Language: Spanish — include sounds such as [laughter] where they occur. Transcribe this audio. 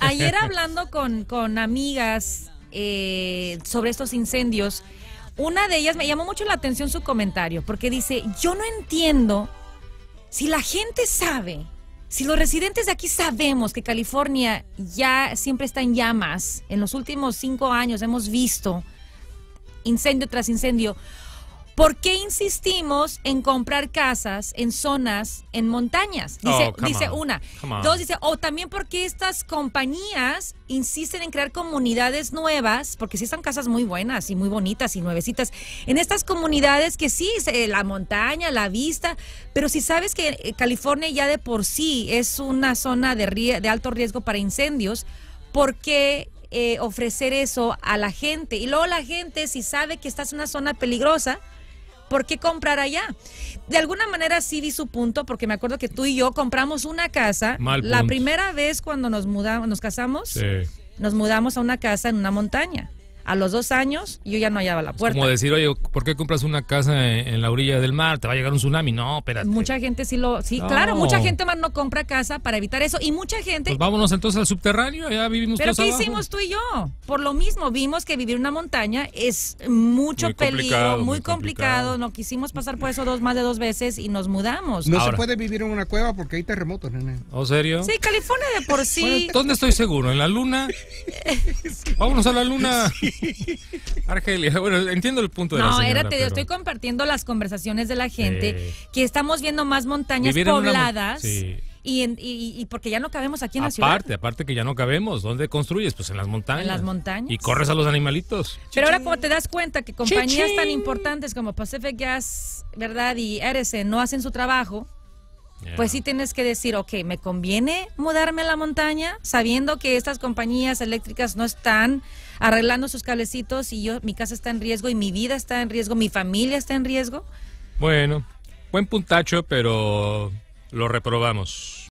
Ayer hablando con, con amigas eh, sobre estos incendios, una de ellas me llamó mucho la atención su comentario, porque dice, yo no entiendo si la gente sabe, si los residentes de aquí sabemos que California ya siempre está en llamas, en los últimos cinco años hemos visto incendio tras incendio, ¿Por qué insistimos en comprar casas en zonas, en montañas? Oh, dice, dice una. Dos dice, o también porque estas compañías insisten en crear comunidades nuevas, porque sí están casas muy buenas y muy bonitas y nuevecitas, en estas comunidades que sí, la montaña, la vista, pero si sabes que eh, California ya de por sí es una zona de, de alto riesgo para incendios, ¿por qué eh, ofrecer eso a la gente? Y luego la gente, si sabe que estás en una zona peligrosa, ¿por qué comprar allá? De alguna manera sí di su punto, porque me acuerdo que tú y yo compramos una casa. la primera vez cuando nos mudamos, nos casamos, nos mudamos a una casa en una montaña a los dos años yo ya no hallaba la puerta. como decir, oye, ¿por qué compras una casa en, la orilla del mar? Te va a llegar un tsunami. No, espérate. Mucha gente sí lo. Sí, claro, mucha gente más no compra casa para evitar eso. Y mucha gente. Pues vámonos entonces al subterráneo, ya vivimos ¿Pero qué hicimos tú y yo? Por lo mismo, vimos que vivir en una montaña es mucho peligro, muy, complicado. No quisimos pasar por eso dos más de dos veces y nos mudamos. No se puede vivir en una cueva porque hay terremotos, nene. ¿O ¿Oh, serio? Sí, California de por sí. ¿Dónde estoy seguro? ¿En la luna? [laughs] Vámonos a la luna. Argelia, bueno, entiendo el punto de no, estoy compartiendo las conversaciones de la gente, que estamos viendo más montañas pobladas. Y, y, porque ya no cabemos aquí en la ciudad. Aparte, aparte que ya no cabemos. ¿Dónde construyes? Pues en las montañas. En las montañas. Y corres a los animalitos. Pero ahora como te das cuenta que compañías tan importantes como Pacific Gas, ¿verdad? Y RSE no hacen su trabajo, pues sí tienes que decir, ok, ¿me conviene mudarme a la montaña sabiendo que estas compañías eléctricas no están arreglando sus cablecitos y yo mi casa está en riesgo y mi vida está en riesgo, mi familia está en riesgo? Bueno, buen puntacho, pero lo reprobamos.